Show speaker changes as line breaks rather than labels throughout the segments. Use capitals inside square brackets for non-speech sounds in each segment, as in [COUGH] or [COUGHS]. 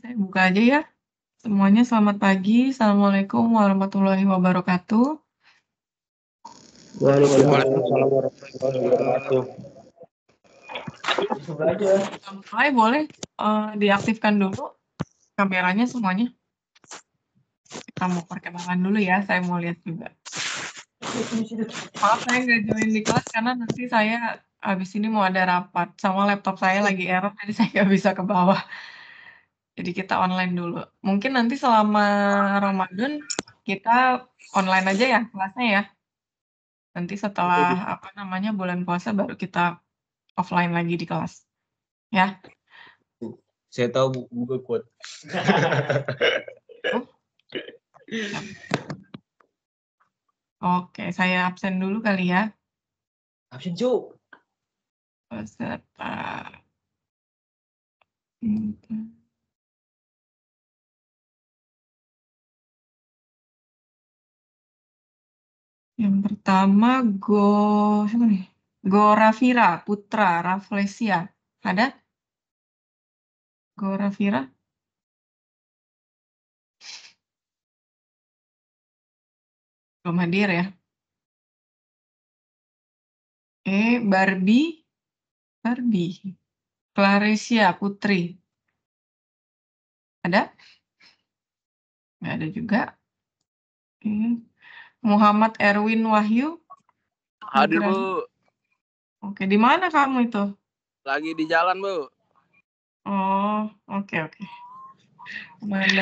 Saya buka
aja ya. Semuanya selamat pagi. Assalamualaikum warahmatullahi wabarakatuh.
Waalaikumsalam warahmatullahi wabarakatuh.
boleh uh, diaktifkan dulu kameranya semuanya. Kita mau perkenalan dulu ya. Saya mau lihat juga. Maaf saya nggak join di kelas karena nanti saya habis ini mau ada rapat sama laptop saya lagi error jadi saya nggak bisa ke bawah. Jadi kita online dulu. Mungkin nanti selama Ramadan kita online aja ya kelasnya ya. Nanti setelah apa namanya bulan puasa baru kita offline lagi di kelas. Ya.
Saya tahu Google kuat. [LAUGHS] Oh.
Oke, saya absen dulu kali ya. Absen, Cuk.
Peserta. Hmm.
Yang pertama Go siapa nih? Go Rafira Putra Raflesia. Ada? Go Rafira?
Belum hadir ya. Eh, Barbie. Barbie. Claresia Putri. Ada? Nggak ada juga.
Eh. Muhammad Erwin Wahyu.
Hadir, Bu.
Oke, di mana kamu itu?
Lagi di jalan, Bu.
Oh, oke oke. Okay.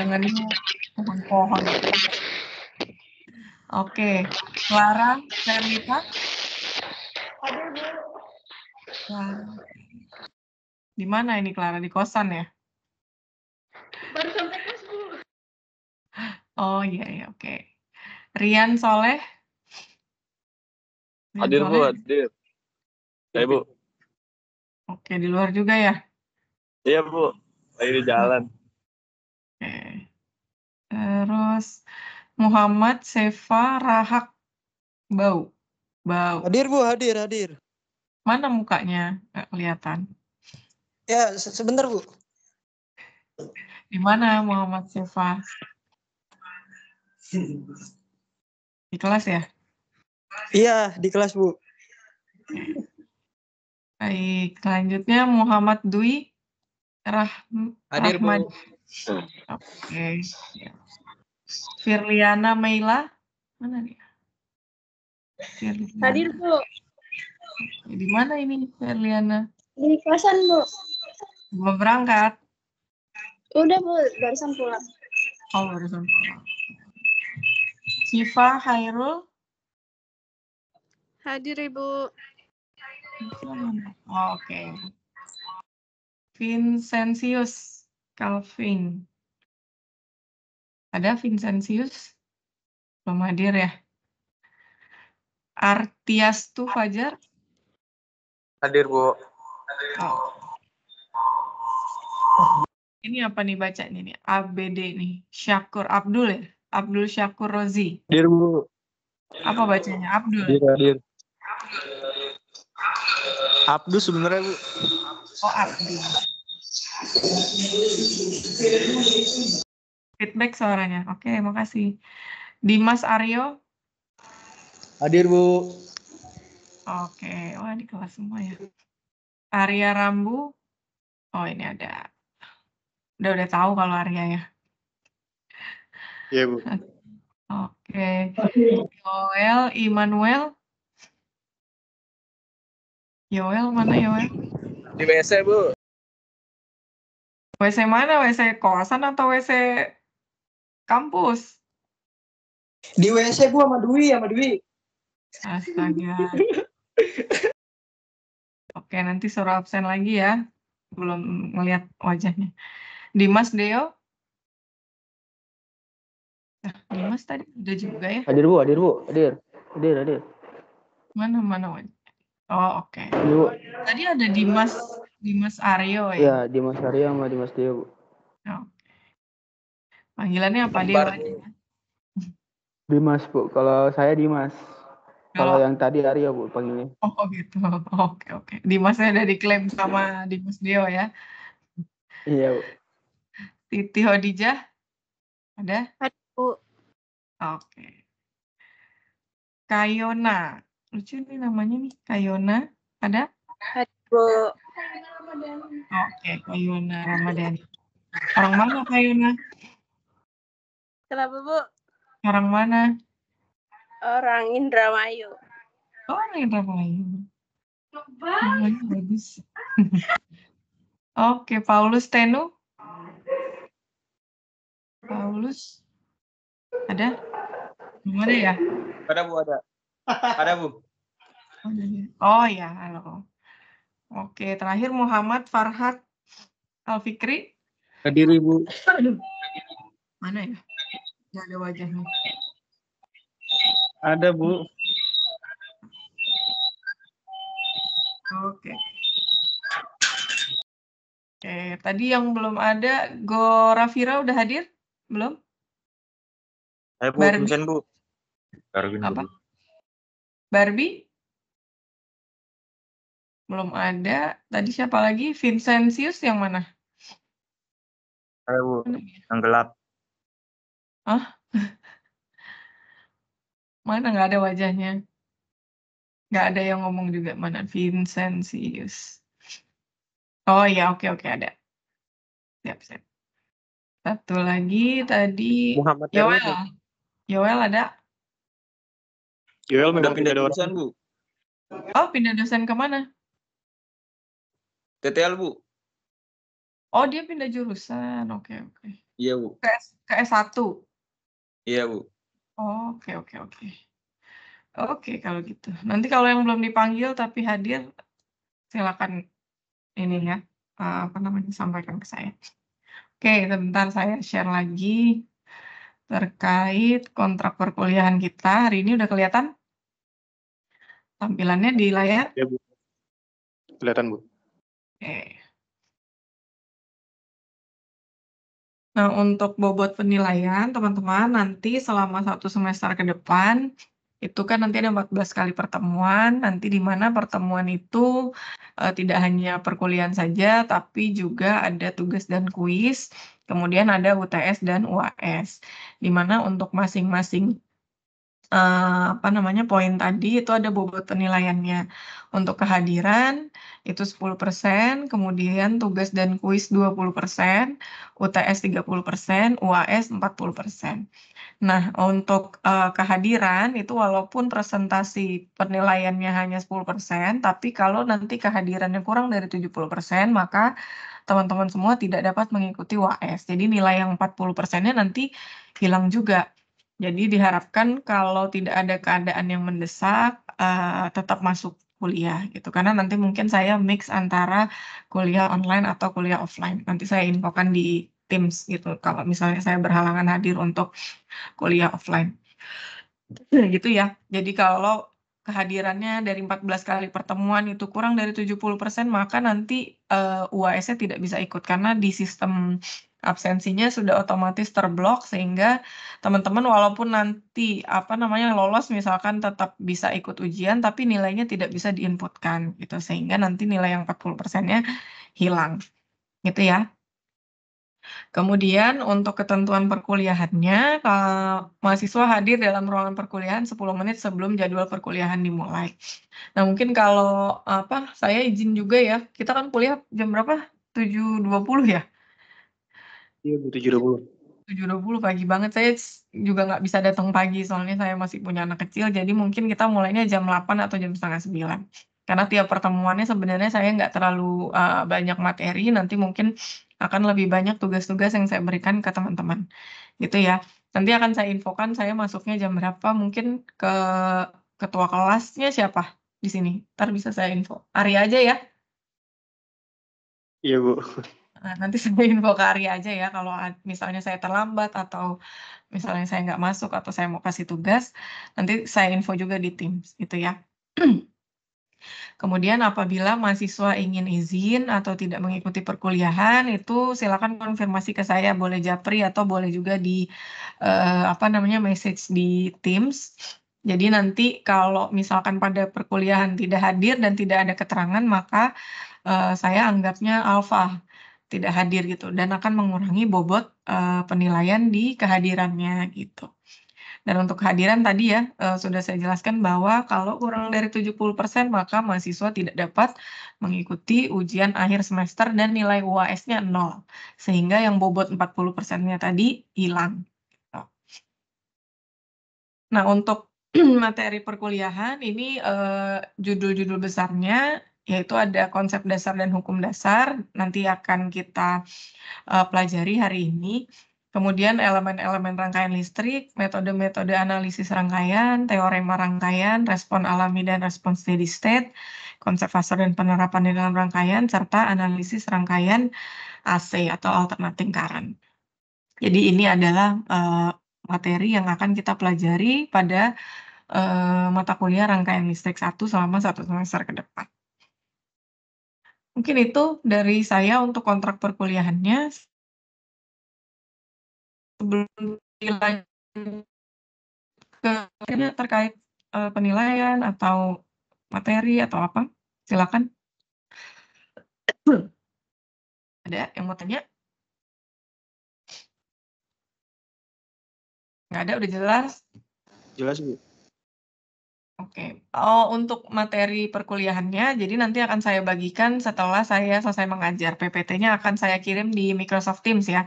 pohon-pohon. Oke, Clara, saya minta. Hadir, Bu. Di mana ini Clara? Di kosan ya?
Baru sampai kos, Bu.
Oh, iya, iya, oke. Okay. Rian Soleh.
Rian hadir Soleh. Bu, hadir. Ya Bu.
Oke, di luar juga ya?
Iya Bu, lagi di jalan.
Oke. Terus Muhammad Sefa Rahak Bau. Bau. Hadir Bu, hadir, hadir. Mana mukanya? Nggak kelihatan. Ya, sebentar Bu. Di mana Muhammad Sefa? Di kelas ya?
Iya, di kelas, Bu.
Baik, selanjutnya Muhammad Dwi Rah Hadir, Bu. Oke. Okay. Firliana Meila, mana dia? Firliana. Hadir, Bu. Di mana ini Firliana? Di kelasan, Bu. Mau berangkat? Udah, Bu. Barusan pulang. Oh, barusan pulang. Siva Hairul.
Hadir Ibu.
Oke. Okay. Vincentius Calvin. Ada Vincentius? Belum hadir ya? Artias tuh Fajar? Hadir, Bu. Oh. Ini apa nih bacanya nih? ABD nih. Syakur Abdul ya? Abdul Syakur Rozi. Dir Bu. Apa bacanya? Abdul. Dir, dir. Abdul sebenarnya Bu. Oh, Abdul. Feedback suaranya. Oke, makasih. Dimas Aryo. Hadir, Bu. Oke, wah di kelas semua ya. Arya Rambu. Oh, ini ada. Udah udah tahu kalau Arya ya. Iya, Bu. Oke. Okay. Yoel, Immanuel. Yoel mana Yoel?
Di WC, Bu. WC mana? WC kosan atau WC kampus? Di WC bu sama Dwi, sama
Dwi. Astaga. Oke, nanti suruh absen lagi ya. Belum melihat wajahnya. Dimas Deo? Nah, Dimas tadi udah juga ya.
Hadir Bu, hadir Bu, hadir. Hadir, hadir.
Mana, mana, Oh, oke. Okay. Tadi ada Dimas Dimas Aryo ya? Iya,
Dimas Aryo sama Dimas Tio Bu. Oh, okay.
Panggilannya apa dia?
Dimas, Bu. Kalau saya Dimas. Kalau oh. yang tadi Aryo, Bu, panggilnya.
Oh, gitu. Oke, okay, oke. Okay, okay. Dimasnya udah diklaim sama Dimas Dio ya? Iya, Bu. Titi Hodijah? Ada? Ada. Oke. Kayona. Lucu nih namanya nih, Kayona. Ada? Ada, Oke, Oke, Kayona Ramadhan. Orang mana Kayona? Kenapa, Bu? Orang mana? Orang Indramayu. Oh, orang Indramayu. bagus. Oke, Paulus Tenu. Paulus. Ada? ada ya?
Ada Bu, ada. Ada Bu.
Oh ya, oh, iya, halo. Oke, terakhir Muhammad Farhad Alfikri.
Hadir Ibu.
Mana ya? Nggak ada wajahnya. Ada Bu. Oke. Oke, tadi yang belum ada Go Rafira udah hadir? Belum?
Saya Bu, Bardi. Vincent Bu. Barbie apa? Barbie? Belum ada.
Tadi siapa lagi? Vincentius yang mana?
Ayo, ya? yang gelap.
Ah? [LAUGHS] mana nggak ada wajahnya? Nggak ada yang ngomong juga mana Vincentius. Oh iya, oke oke ada. Siap siap. Satu lagi tadi Muhammad Yoel. Yoel ada?
Yoel memang udah pindah, dosen bu.
Oh pindah dosen kemana? TTL bu. Oh dia pindah jurusan, oke okay, oke. Okay. Iya bu. Ke S ke S satu. Iya bu. Oh, oke oke oke. Oke kalau gitu. Nanti kalau yang belum dipanggil tapi hadir, silakan ini ya eh, apa namanya sampaikan ke saya. Oke, okay, sebentar saya share lagi terkait kontrak perkuliahan kita. Hari ini udah kelihatan tampilannya di layar?
Ya, Bu. Kelihatan, Bu.
Oke. Nah, untuk bobot penilaian, teman-teman, nanti selama satu semester ke depan, itu kan nanti ada 14 kali pertemuan, nanti di mana pertemuan itu e, tidak hanya perkuliahan saja, tapi juga ada tugas dan kuis Kemudian ada UTS dan UAS, di mana untuk masing-masing uh, apa namanya poin tadi itu ada bobot penilaiannya. Untuk kehadiran itu 10%, kemudian tugas dan kuis 20%, UTS 30%, UAS 40%. Nah, untuk uh, kehadiran itu walaupun presentasi penilaiannya hanya 10%, tapi kalau nanti kehadirannya kurang dari 70%, maka teman-teman semua tidak dapat mengikuti UAS. Jadi nilai yang 40 persennya nanti hilang juga. Jadi diharapkan kalau tidak ada keadaan yang mendesak, uh, tetap masuk kuliah gitu. Karena nanti mungkin saya mix antara kuliah online atau kuliah offline. Nanti saya infokan di Teams gitu. Kalau misalnya saya berhalangan hadir untuk kuliah offline. [CLEARS THROAT] Gitu ya. Jadi kalau kehadirannya dari 14 kali pertemuan itu kurang dari 70%, maka nanti uh, eh, UAS-nya tidak bisa ikut karena di sistem absensinya sudah otomatis terblok sehingga teman-teman walaupun nanti apa namanya lolos misalkan tetap bisa ikut ujian tapi nilainya tidak bisa diinputkan gitu sehingga nanti nilai yang 40 persennya hilang. Gitu ya. Kemudian untuk ketentuan perkuliahannya, eh, mahasiswa hadir dalam ruangan perkuliahan 10 menit sebelum jadwal perkuliahan dimulai. Nah, mungkin kalau apa saya izin juga ya, kita kan kuliah jam berapa? 7.20 ya?
Iya, 7.20.
7.20 pagi banget. Saya juga nggak bisa datang pagi soalnya saya masih punya anak kecil. Jadi mungkin kita mulainya jam 8 atau jam setengah 9. Karena tiap pertemuannya sebenarnya saya nggak terlalu uh, banyak materi. Nanti mungkin akan lebih banyak tugas-tugas yang saya berikan ke teman-teman gitu ya nanti akan saya infokan saya masuknya jam berapa mungkin ke ketua kelasnya siapa di sini ntar bisa saya info Ari aja ya iya bu Nah, nanti [LAUGHS] saya info ke Ari aja ya, kalau misalnya saya terlambat atau misalnya saya nggak masuk atau saya mau kasih tugas, nanti saya info juga di Teams, gitu ya. [CLEARS THROAT] Kemudian apabila mahasiswa ingin izin atau tidak mengikuti perkuliahan itu silakan konfirmasi ke saya boleh japri atau boleh juga di uh, apa namanya message di Teams. Jadi nanti kalau misalkan pada perkuliahan tidak hadir dan tidak ada keterangan maka uh, saya anggapnya alfa tidak hadir gitu dan akan mengurangi bobot uh, penilaian di kehadirannya gitu. Dan untuk kehadiran tadi ya, uh, sudah saya jelaskan bahwa kalau kurang dari 70% maka mahasiswa tidak dapat mengikuti ujian akhir semester dan nilai UAS-nya nol. Sehingga yang bobot 40%-nya tadi hilang. Nah, untuk [CLEARS THROAT] materi perkuliahan ini eh, judul-judul besarnya yaitu ada konsep dasar dan hukum dasar nanti akan kita uh, pelajari hari ini Kemudian elemen-elemen rangkaian listrik, metode-metode analisis rangkaian, teorema rangkaian, respon alami dan respon steady state, konsep fase dan penerapan di dalam rangkaian, serta analisis rangkaian AC atau alternating current. Jadi ini adalah uh, materi yang akan kita pelajari pada uh, mata kuliah rangkaian listrik 1 selama satu semester ke depan. Mungkin itu dari saya untuk kontrak perkuliahannya. Sebelum ke ke terkait, uh, penilaian atau materi atau apa, silakan. Ada yang mau tanya? Nggak ada, udah jelas? Jelas, Bu. Oke, oh, untuk materi perkuliahannya, jadi nanti akan saya bagikan setelah saya selesai mengajar. PPT-nya akan saya kirim di Microsoft Teams ya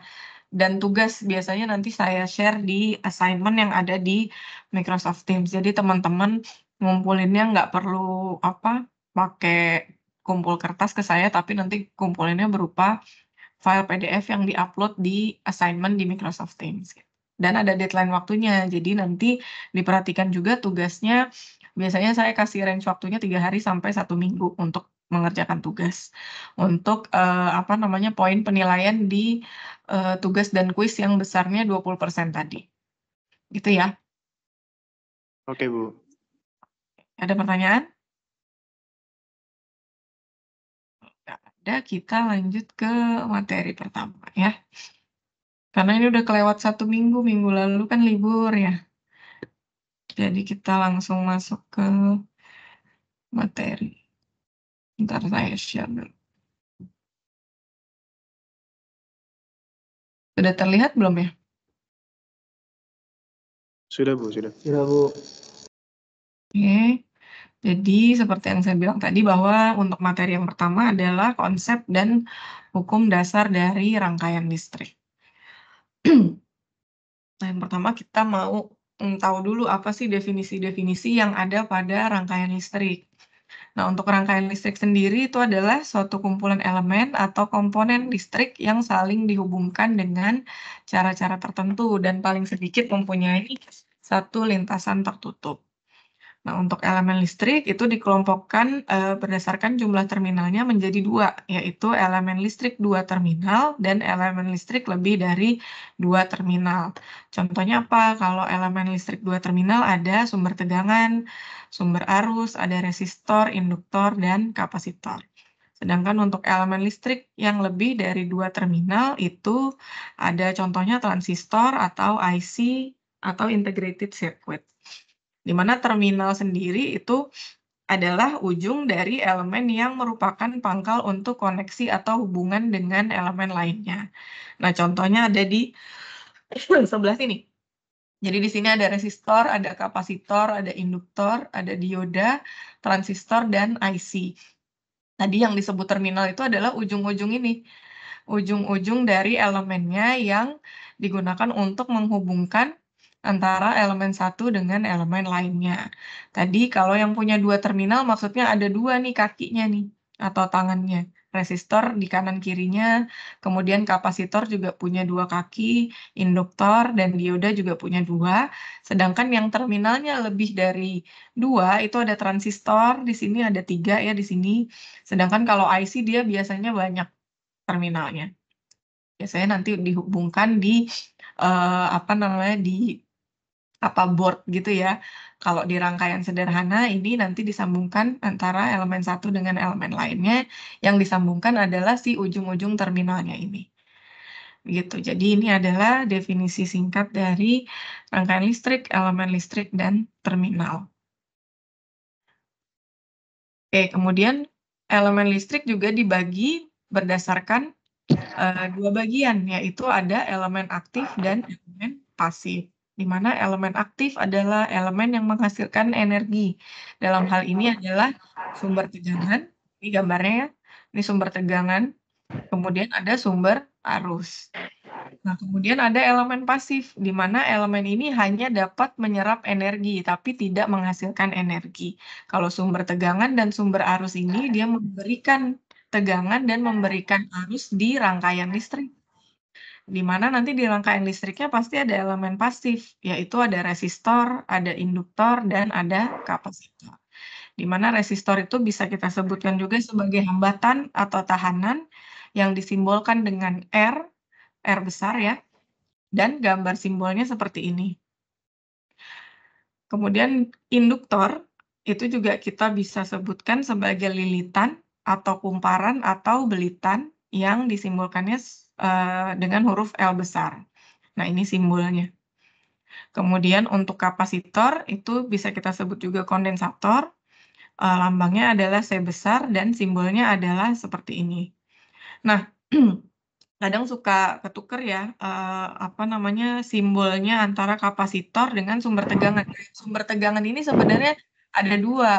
dan tugas biasanya nanti saya share di assignment yang ada di Microsoft Teams. Jadi teman-teman ngumpulinnya nggak perlu apa pakai kumpul kertas ke saya, tapi nanti kumpulinnya berupa file PDF yang diupload di assignment di Microsoft Teams. Dan ada deadline waktunya, jadi nanti diperhatikan juga tugasnya. Biasanya saya kasih range waktunya tiga hari sampai satu minggu untuk mengerjakan tugas untuk uh, apa namanya poin penilaian di uh, tugas dan kuis yang besarnya 20% tadi. Gitu ya.
Oke, Bu. Ada pertanyaan?
Nggak ada, kita lanjut ke materi pertama ya. Karena ini udah kelewat satu minggu, minggu lalu kan libur ya. Jadi kita langsung masuk ke materi. Ntar saya share dulu.
Sudah terlihat belum ya? Sudah, Bu. Sudah. Sudah, Bu.
Oke. Jadi seperti yang saya bilang tadi bahwa untuk materi yang pertama adalah konsep dan hukum dasar dari rangkaian listrik. [CLEARS THROAT] nah, yang pertama kita mau mm, tahu dulu apa sih definisi-definisi yang ada pada rangkaian listrik. Nah, untuk rangkaian listrik sendiri itu adalah suatu kumpulan elemen atau komponen listrik yang saling dihubungkan dengan cara-cara tertentu dan paling sedikit mempunyai satu lintasan tertutup. Nah, untuk elemen listrik itu dikelompokkan e, berdasarkan jumlah terminalnya menjadi dua, yaitu elemen listrik dua terminal dan elemen listrik lebih dari dua terminal. Contohnya apa? Kalau elemen listrik dua terminal ada sumber tegangan, sumber arus, ada resistor, induktor, dan kapasitor. Sedangkan untuk elemen listrik yang lebih dari dua terminal itu ada contohnya transistor atau IC atau integrated circuit di mana terminal sendiri itu adalah ujung dari elemen yang merupakan pangkal untuk koneksi atau hubungan dengan elemen lainnya. Nah, contohnya ada di [CLEARS THROAT] sebelah sini. Jadi di sini ada resistor, ada kapasitor, ada induktor, ada dioda, transistor, dan IC. Tadi yang disebut terminal itu adalah ujung-ujung ini. Ujung-ujung dari elemennya yang digunakan untuk menghubungkan antara elemen satu dengan elemen lainnya. Tadi kalau yang punya dua terminal maksudnya ada dua nih kakinya nih atau tangannya. Resistor di kanan kirinya, kemudian kapasitor juga punya dua kaki, induktor dan dioda juga punya dua. Sedangkan yang terminalnya lebih dari dua itu ada transistor di sini ada tiga ya di sini. Sedangkan kalau IC dia biasanya banyak terminalnya. Biasanya nanti dihubungkan di uh, apa namanya di apa board gitu ya. Kalau di rangkaian sederhana ini nanti disambungkan antara elemen satu dengan elemen lainnya. Yang disambungkan adalah si ujung-ujung terminalnya ini. Gitu. Jadi ini adalah definisi singkat dari rangkaian listrik, elemen listrik, dan terminal. Oke, kemudian elemen listrik juga dibagi berdasarkan uh, dua bagian, yaitu ada elemen aktif dan elemen pasif di mana elemen aktif adalah elemen yang menghasilkan energi. Dalam hal ini adalah sumber tegangan, ini gambarnya ya, ini sumber tegangan, kemudian ada sumber arus. Nah, kemudian ada elemen pasif, di mana elemen ini hanya dapat menyerap energi, tapi tidak menghasilkan energi. Kalau sumber tegangan dan sumber arus ini, dia memberikan tegangan dan memberikan arus di rangkaian listrik di mana nanti di rangkaian listriknya pasti ada elemen pasif, yaitu ada resistor, ada induktor, dan ada kapasitor. Di mana resistor itu bisa kita sebutkan juga sebagai hambatan atau tahanan yang disimbolkan dengan R, R besar ya, dan gambar simbolnya seperti ini. Kemudian induktor itu juga kita bisa sebutkan sebagai lilitan atau kumparan atau belitan yang disimbolkannya Eh, dengan huruf L besar. Nah, ini simbolnya. Kemudian untuk kapasitor itu bisa kita sebut juga kondensator. Eh, lambangnya adalah C besar dan simbolnya adalah seperti ini. Nah, [CLEARS THROAT] kadang suka ketuker ya, eh, apa namanya, simbolnya antara kapasitor dengan sumber tegangan. Sumber tegangan ini sebenarnya ada dua.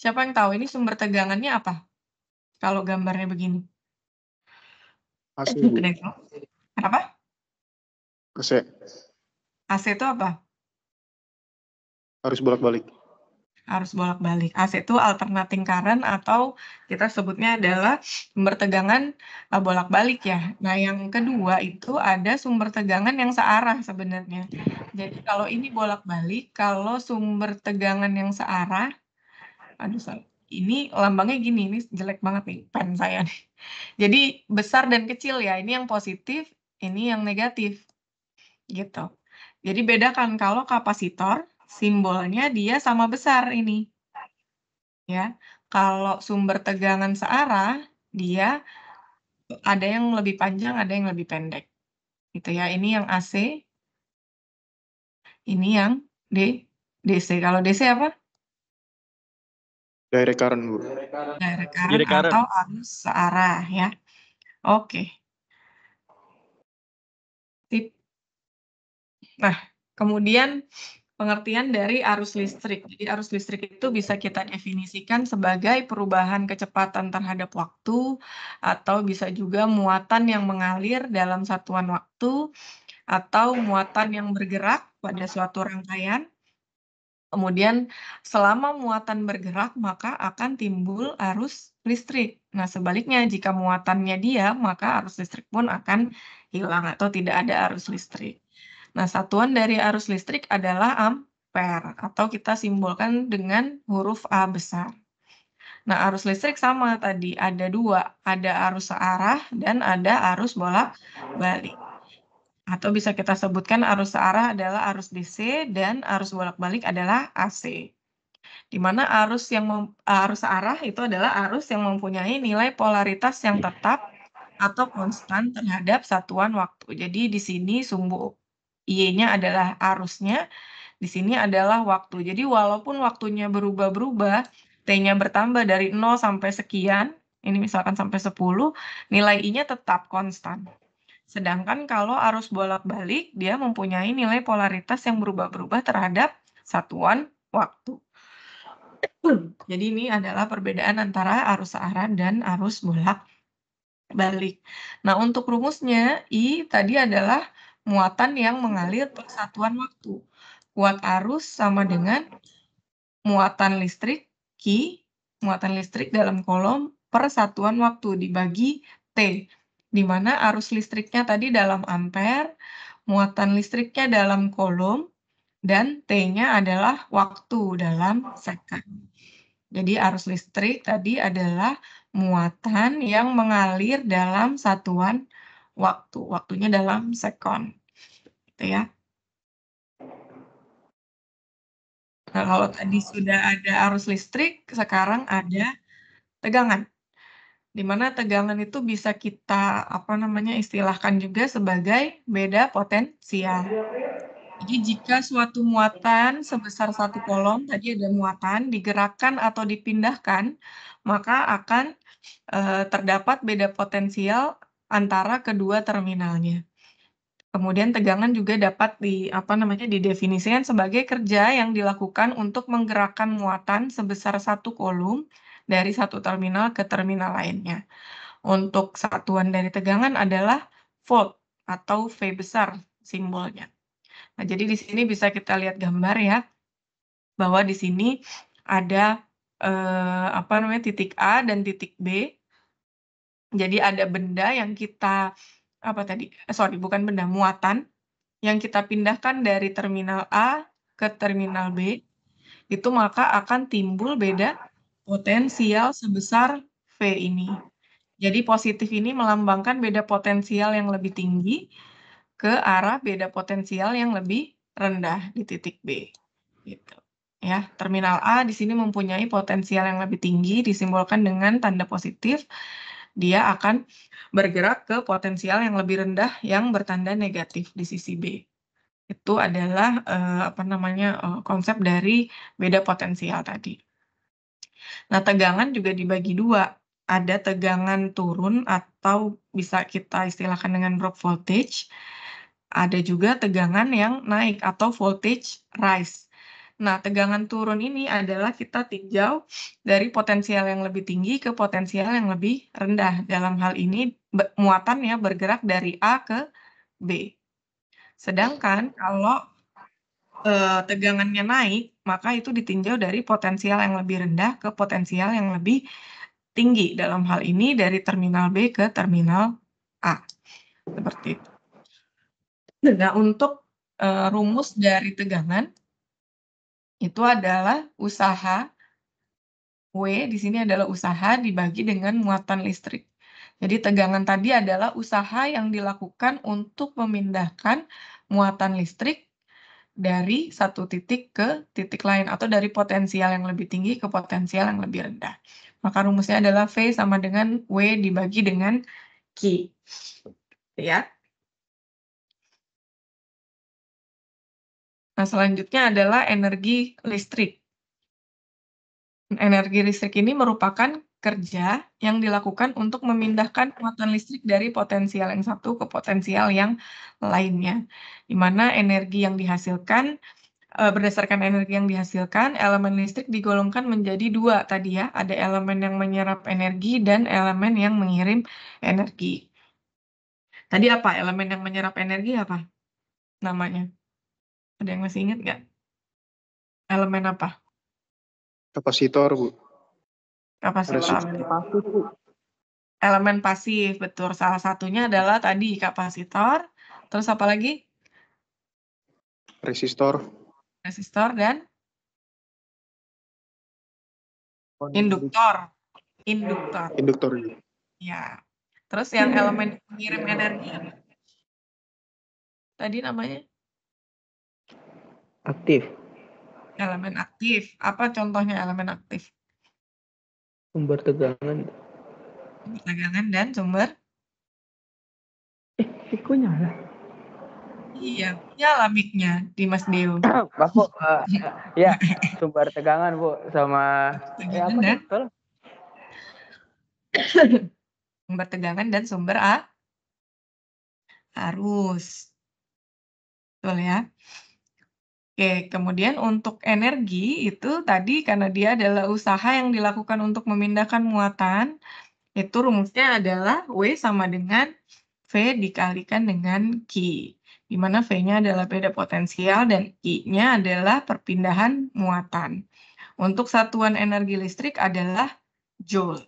Siapa yang tahu ini sumber tegangannya apa? Kalau gambarnya begini. AC Bu. Kenapa? AC. AC itu apa? Harus bolak-balik. Harus bolak-balik. AC itu alternating current atau kita sebutnya adalah sumber tegangan e, bolak-balik ya. Nah, yang kedua itu ada sumber tegangan yang searah sebenarnya. Jadi kalau ini bolak-balik, kalau sumber tegangan yang searah, aduh salah ini lambangnya gini, ini jelek banget nih pen saya nih. Jadi besar dan kecil ya, ini yang positif, ini yang negatif. Gitu. Jadi bedakan kalau kapasitor, simbolnya dia sama besar ini. Ya, kalau sumber tegangan searah, dia ada yang lebih panjang, ada yang lebih pendek. Gitu ya, ini yang AC, ini yang D, DC. Kalau DC apa?
Direct current, Bu. Direct current, Direct current. atau arus
searah ya. Oke. Tip. Nah, kemudian pengertian dari arus listrik. Jadi arus listrik itu bisa kita definisikan sebagai perubahan kecepatan terhadap waktu atau bisa juga muatan yang mengalir dalam satuan waktu atau muatan yang bergerak pada suatu rangkaian Kemudian selama muatan bergerak maka akan timbul arus listrik. Nah sebaliknya jika muatannya diam maka arus listrik pun akan hilang atau tidak ada arus listrik. Nah satuan dari arus listrik adalah ampere atau kita simbolkan dengan huruf A besar. Nah arus listrik sama tadi ada dua, ada arus searah dan ada arus bolak-balik. Atau bisa kita sebutkan arus searah adalah arus DC dan arus bolak-balik adalah AC. Di mana arus yang arus searah itu adalah arus yang mempunyai nilai polaritas yang tetap atau konstan terhadap satuan waktu. Jadi di sini sumbu Y-nya adalah arusnya, di sini adalah waktu. Jadi walaupun waktunya berubah-berubah, T-nya bertambah dari 0 sampai sekian, ini misalkan sampai 10, nilai I-nya tetap konstan. Sedangkan kalau arus bolak-balik, dia mempunyai nilai polaritas yang berubah-berubah terhadap satuan waktu. Jadi ini adalah perbedaan antara arus arah dan arus bolak-balik. Nah, untuk rumusnya, I tadi adalah muatan yang mengalir per satuan waktu. Kuat arus sama dengan muatan listrik, Q, muatan listrik dalam kolom per satuan waktu dibagi T di mana arus listriknya tadi dalam ampere, muatan listriknya dalam kolom, dan T-nya adalah waktu dalam second. Jadi arus listrik tadi adalah muatan yang mengalir dalam satuan waktu. Waktunya dalam second. Gitu ya. Nah, kalau tadi sudah ada arus listrik, sekarang ada tegangan di mana tegangan itu bisa kita apa namanya istilahkan juga sebagai beda potensial. Jadi jika suatu muatan sebesar satu kolom tadi ada muatan digerakkan atau dipindahkan, maka akan eh, terdapat beda potensial antara kedua terminalnya. Kemudian tegangan juga dapat di apa namanya didefinisikan sebagai kerja yang dilakukan untuk menggerakkan muatan sebesar satu kolom dari satu terminal ke terminal lainnya. Untuk satuan dari tegangan adalah volt atau V besar simbolnya. Nah, jadi di sini bisa kita lihat gambar ya, bahwa di sini ada eh, apa namanya titik A dan titik B. Jadi ada benda yang kita apa tadi? Eh, sorry, bukan benda muatan yang kita pindahkan dari terminal A ke terminal B itu maka akan timbul beda potensial sebesar V ini. Jadi positif ini melambangkan beda potensial yang lebih tinggi ke arah beda potensial yang lebih rendah di titik B. Gitu. Ya, terminal A di sini mempunyai potensial yang lebih tinggi disimbolkan dengan tanda positif. Dia akan bergerak ke potensial yang lebih rendah yang bertanda negatif di sisi B itu adalah eh, apa namanya eh, konsep dari beda potensial tadi. Nah, tegangan juga dibagi dua, ada tegangan turun atau bisa kita istilahkan dengan drop voltage, ada juga tegangan yang naik atau voltage rise. Nah, tegangan turun ini adalah kita tinjau dari potensial yang lebih tinggi ke potensial yang lebih rendah. Dalam hal ini, muatannya bergerak dari A ke B. Sedangkan kalau eh, tegangannya naik, maka itu ditinjau dari potensial yang lebih rendah ke potensial yang lebih tinggi dalam hal ini dari terminal B ke terminal A. Seperti itu. Nah, untuk e, rumus dari tegangan itu adalah usaha W di sini adalah usaha dibagi dengan muatan listrik. Jadi tegangan tadi adalah usaha yang dilakukan untuk memindahkan muatan listrik dari satu titik ke titik lain atau dari potensial yang lebih tinggi ke potensial yang lebih rendah. Maka rumusnya adalah V sama dengan W dibagi dengan Q. Ya. Nah, selanjutnya adalah energi listrik. Energi listrik ini merupakan kerja yang dilakukan untuk memindahkan muatan listrik dari potensial yang satu ke potensial yang lainnya. Di mana energi yang dihasilkan eh, berdasarkan energi yang dihasilkan, elemen listrik digolongkan menjadi dua tadi ya. Ada elemen yang menyerap energi dan elemen yang mengirim energi. Tadi apa? Elemen yang menyerap energi apa namanya? Ada yang masih ingat nggak? Elemen apa?
Kapasitor, Bu kapasitor, elemen
pasif elemen pasif betul salah satunya adalah tadi kapasitor terus apa lagi resistor resistor dan
induktor induktor induktor
ya terus yang elemen pengirim energi tadi namanya aktif elemen aktif apa contohnya elemen aktif
sumber tegangan
sumber tegangan dan sumber eh siku nyala iya nyala miknya di Mas Deo Pak [COUGHS] Bu uh, ya sumber tegangan Bu sama tegangan ya, apa dan [COUGHS] sumber tegangan dan sumber A arus betul ya Oke, kemudian untuk energi itu tadi karena dia adalah usaha yang dilakukan untuk memindahkan muatan, itu rumusnya adalah W sama dengan V dikalikan dengan Q, di mana V-nya adalah beda potensial dan I-nya adalah perpindahan muatan. Untuk satuan energi listrik adalah Joule.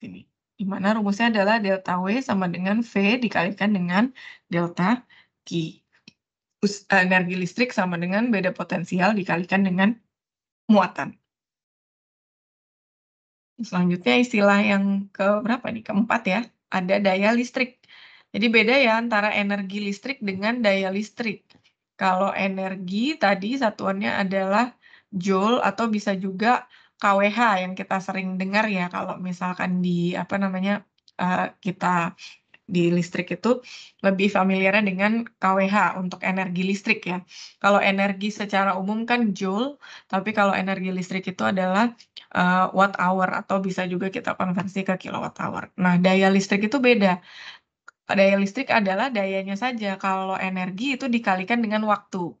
Ini, di mana rumusnya adalah delta W sama dengan V dikalikan dengan delta Q. Eh, energi listrik sama dengan beda potensial dikalikan dengan muatan. Selanjutnya istilah yang ke berapa nih? Keempat ya, ada daya listrik. Jadi beda ya antara energi listrik dengan daya listrik. Kalau energi tadi satuannya adalah joule atau bisa juga KWH yang kita sering dengar ya kalau misalkan di apa namanya eh, kita di listrik itu lebih familiarnya dengan KWH untuk energi listrik ya. Kalau energi secara umum kan joule, tapi kalau energi listrik itu adalah uh, watt hour atau bisa juga kita konversi ke kilowatt hour. Nah, daya listrik itu beda. Daya listrik adalah dayanya saja. Kalau energi itu dikalikan dengan waktu.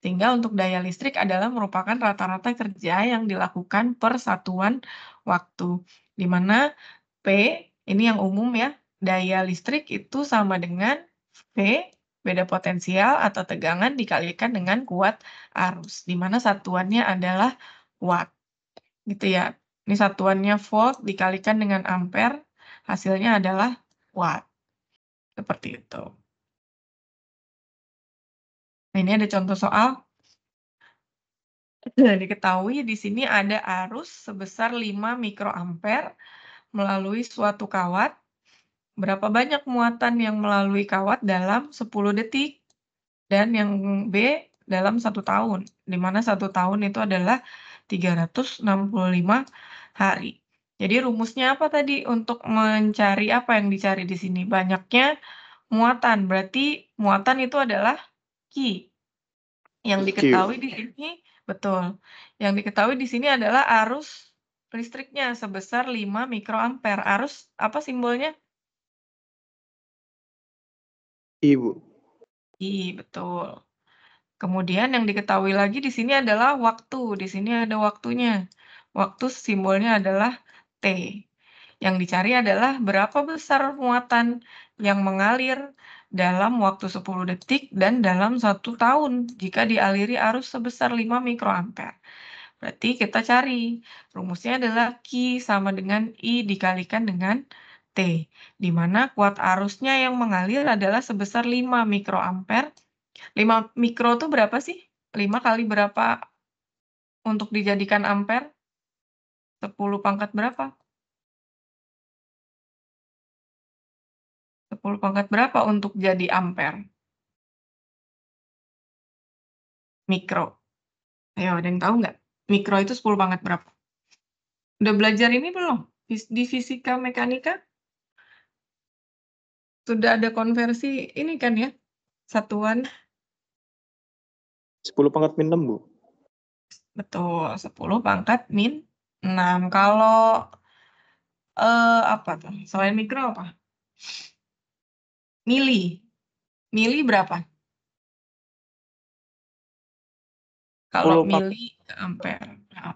Sehingga untuk daya listrik adalah merupakan rata-rata kerja yang dilakukan per satuan waktu. Di mana P ini yang umum ya, daya listrik itu sama dengan V beda potensial atau tegangan dikalikan dengan kuat arus, di mana satuannya adalah watt. Gitu ya. Ini satuannya volt dikalikan dengan ampere, hasilnya adalah watt. Seperti itu. Nah, ini ada contoh soal. Nah, diketahui di sini ada arus sebesar 5 mikroampere melalui suatu kawat Berapa banyak muatan yang melalui kawat dalam 10 detik? Dan yang B dalam satu tahun, di mana satu tahun itu adalah 365 hari. Jadi rumusnya apa tadi untuk mencari apa yang dicari di sini? Banyaknya muatan, berarti muatan itu adalah Q. Yang diketahui di sini betul. Yang diketahui di sini adalah arus listriknya sebesar 5 mikroampere. Arus apa simbolnya? Ibu. I, betul. Kemudian yang diketahui lagi di sini adalah waktu. Di sini ada waktunya. Waktu simbolnya adalah T. Yang dicari adalah berapa besar muatan yang mengalir dalam waktu 10 detik dan dalam satu tahun jika dialiri arus sebesar 5 mikroampere. Berarti kita cari. Rumusnya adalah Q sama dengan I dikalikan dengan T, di mana kuat arusnya yang mengalir adalah sebesar 5 mikroampere. 5 mikro itu berapa sih? 5 kali berapa untuk dijadikan ampere?
10 pangkat berapa? 10 pangkat berapa untuk jadi ampere?
Mikro. Ayo, ada yang tahu nggak? Mikro itu 10 pangkat berapa? Udah belajar ini belum? Di fisika mekanika? sudah ada konversi ini kan ya satuan sepuluh
pangkat min enam Bu
betul sepuluh pangkat min enam kalau eh, apa tuh selain mikro apa mili mili berapa
kalau mili ampere